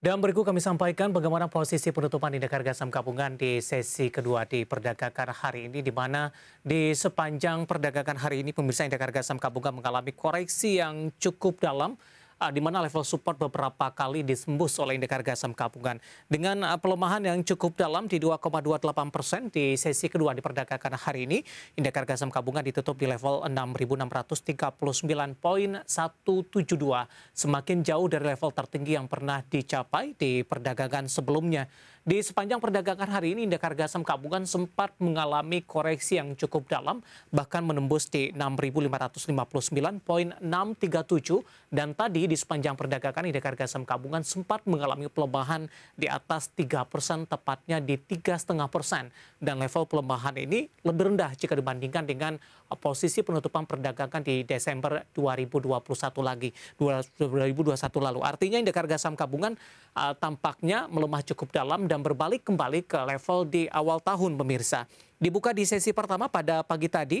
Dan berikut kami sampaikan bagaimana posisi penutupan indeks harga saham gabungan di sesi kedua di perdagangan hari ini di mana di sepanjang perdagangan hari ini pemirsa indeks harga saham gabungan mengalami koreksi yang cukup dalam uh, di mana level support beberapa kali disembus oleh indeks harga saham gabungan. Dengan uh, pelemahan yang cukup dalam di 2,28 persen di sesi kedua diperdagangkan hari ini, indeks harga saham gabungan ditutup di level 6.639.172, semakin jauh dari level tertinggi yang pernah dicapai di perdagangan sebelumnya. Di sepanjang perdagangan hari ini, indeks harga saham gabungan sempat mengalami koreksi yang cukup dalam, bahkan menembus di 6.559.637 dan tadi di sepanjang perdagangan indeks harga saham gabungan sempat mengalami pelemahan di atas 3 persen, tepatnya di 3,5 persen. Dan level pelemahan ini lebih rendah jika dibandingkan dengan posisi penutupan perdagangan di Desember 2021 lagi, 2021 lalu. Artinya indeks harga saham gabungan uh, tampaknya melemah cukup dalam dan berbalik kembali ke level di awal tahun, pemirsa. Dibuka di sesi pertama pada pagi tadi,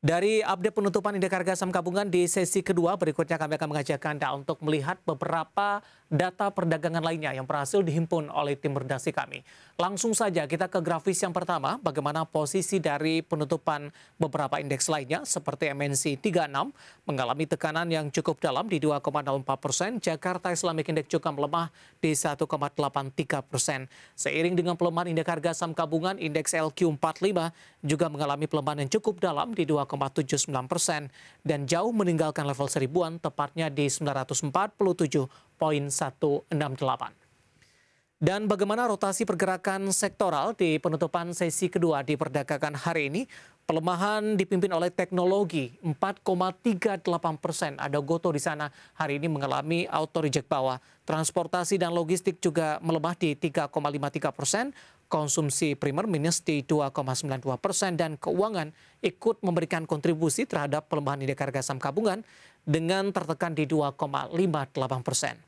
Dari update penutupan indeks harga saham gabungan di sesi kedua, berikutnya kami akan mengajak Anda untuk melihat beberapa data perdagangan lainnya yang berhasil dihimpun oleh tim redaksi kami. Langsung saja kita ke grafis yang pertama, bagaimana posisi dari penutupan beberapa indeks lainnya seperti MNC 36 mengalami tekanan yang cukup dalam di 2,04 persen, Jakarta Islamic Index juga melemah di 1,83 persen. Seiring dengan pelemahan indeks harga saham gabungan, indeks LQ45 juga mengalami pelemahan yang cukup dalam di 2,79 persen dan jauh meninggalkan level seribuan tepatnya di 947,168. Dan bagaimana rotasi pergerakan sektoral di penutupan sesi kedua di perdagangan hari ini? Pelemahan dipimpin oleh teknologi 4,38 persen. Ada goto di sana hari ini mengalami auto reject bawah. Transportasi dan logistik juga melemah di 3,53 persen konsumsi primer minus di 2,92 persen dan keuangan ikut memberikan kontribusi terhadap pelemahan indeks harga saham gabungan dengan tertekan di 2,58 persen.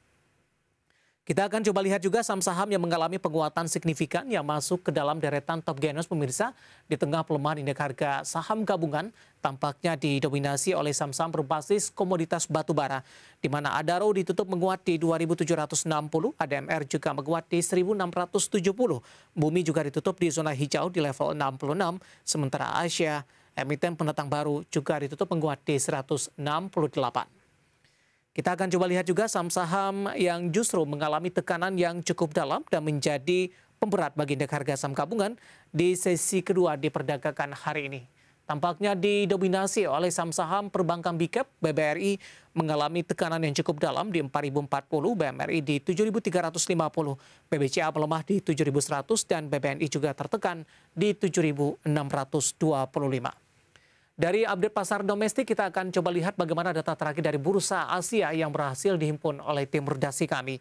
Kita akan coba lihat juga saham-saham yang mengalami penguatan signifikan yang masuk ke dalam deretan top gainers pemirsa di tengah pelemahan indeks harga saham gabungan tampaknya didominasi oleh saham-saham berbasis komoditas batu bara di mana Adaro ditutup menguat di 2760, ADMR juga menguat di 1670. Bumi juga ditutup di zona hijau di level 66 sementara Asia emiten pendatang baru juga ditutup menguat di 168. Kita akan coba lihat juga saham-saham yang justru mengalami tekanan yang cukup dalam dan menjadi pemberat bagi indeks harga saham gabungan di sesi kedua diperdagangkan hari ini. Tampaknya didominasi oleh saham-saham perbankan bicap e BBRI mengalami tekanan yang cukup dalam di 4040, BMRI di 7350, BBCA melemah di 7100 dan BBNI juga tertekan di 7625. Dari update pasar domestik, kita akan coba lihat bagaimana data terakhir dari Bursa Asia yang berhasil dihimpun oleh tim redaksi kami.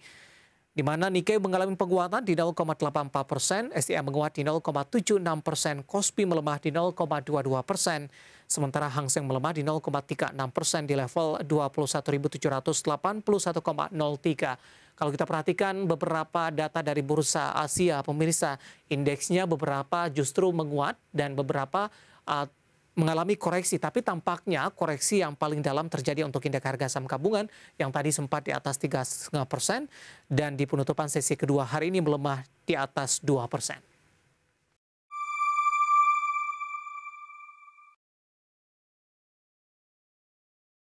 Di mana Nikkei mengalami penguatan di 0,84 persen, SDM menguat di 0,76 persen, Kospi melemah di 0,22 persen, sementara Hang Seng melemah di 0,36 persen di level 21.781,03. Kalau kita perhatikan beberapa data dari bursa Asia, pemirsa, indeksnya beberapa justru menguat dan beberapa uh, mengalami koreksi, tapi tampaknya koreksi yang paling dalam terjadi untuk indeks harga saham gabungan yang tadi sempat di atas 3,5 persen dan di penutupan sesi kedua hari ini melemah di atas 2 persen.